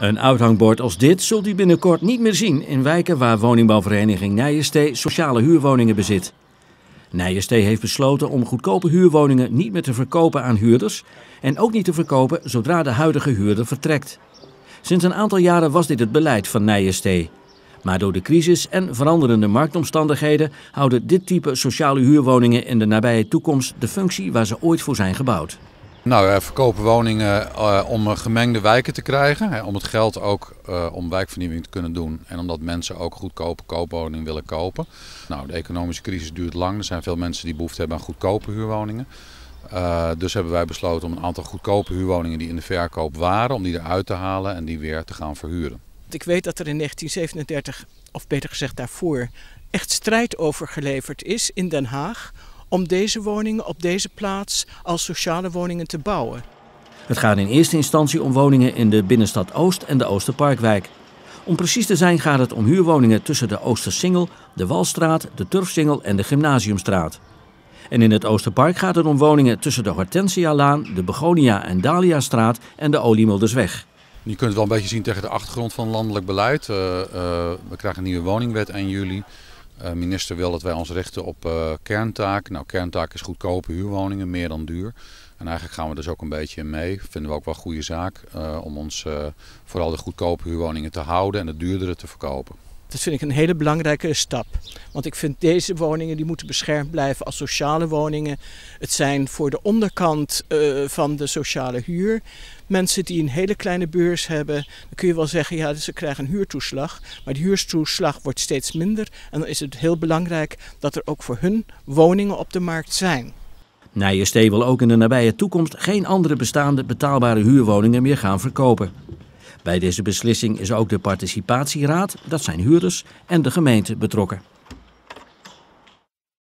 Een uithangbord als dit zult u binnenkort niet meer zien in wijken waar woningbouwvereniging Nijenstee sociale huurwoningen bezit. Nijenstee heeft besloten om goedkope huurwoningen niet meer te verkopen aan huurders en ook niet te verkopen zodra de huidige huurder vertrekt. Sinds een aantal jaren was dit het beleid van Nijenstee. Maar door de crisis en veranderende marktomstandigheden houden dit type sociale huurwoningen in de nabije toekomst de functie waar ze ooit voor zijn gebouwd. Nou, eh, verkopen woningen eh, om eh, gemengde wijken te krijgen. Hè, om het geld ook om wijkvernieuwing te kunnen doen. En omdat mensen ook goedkope koopwoningen willen kopen. Nou, de economische crisis duurt lang. Er zijn veel mensen die behoefte hebben aan goedkope huurwoningen. dus hebben wij besloten om een aantal goedkope huurwoningen die in de verkoop waren, om die eruit te halen en die weer te gaan verhuren. Ik weet dat er in 1937, of beter gezegd daarvoor, echt strijd over geleverd is in Den Haag om deze woningen op deze plaats als sociale woningen te bouwen. Het gaat in eerste instantie om woningen in de binnenstad Oost en de Oosterparkwijk. Om precies te zijn gaat het om huurwoningen tussen de Oostersingel, de Walstraat, de Turfsingel en de Gymnasiumstraat. En in het Oosterpark gaat het om woningen tussen de Hortensialaan, de Begonia- en Dahliastraat en de Oliemuldersweg. Je kunt het wel een beetje zien tegen de achtergrond van landelijk beleid. Eh, eh, we krijgen een nieuwe woningwet 1 juli. Eh, minister wil dat wij ons richten op eh, kerntaak. Nou, kerntaak is goedkope huurwoningen, meer dan duur. En eigenlijk gaan we dus ook een beetje mee. Vinden we ook wel een goede zaak eh, om ons vooral de goedkope huurwoningen te houden en de duurdere te verkopen. Dat vind ik een hele belangrijke stap. Want ik vind deze woningen die moeten beschermd blijven als sociale woningen. Het zijn voor de onderkant eh, van de sociale huur mensen die een hele kleine beurs hebben. Dan kun je wel zeggen, ja, ze krijgen een huurtoeslag. Maar die huurtoeslag wordt steeds minder. En dan is het heel belangrijk dat er ook voor hun woningen op de markt zijn. Nijenstee wil ook in de nabije toekomst geen andere bestaande betaalbare huurwoningen meer gaan verkopen. Bij deze beslissing is ook de participatieraad, dat zijn huurders, en de gemeente betrokken.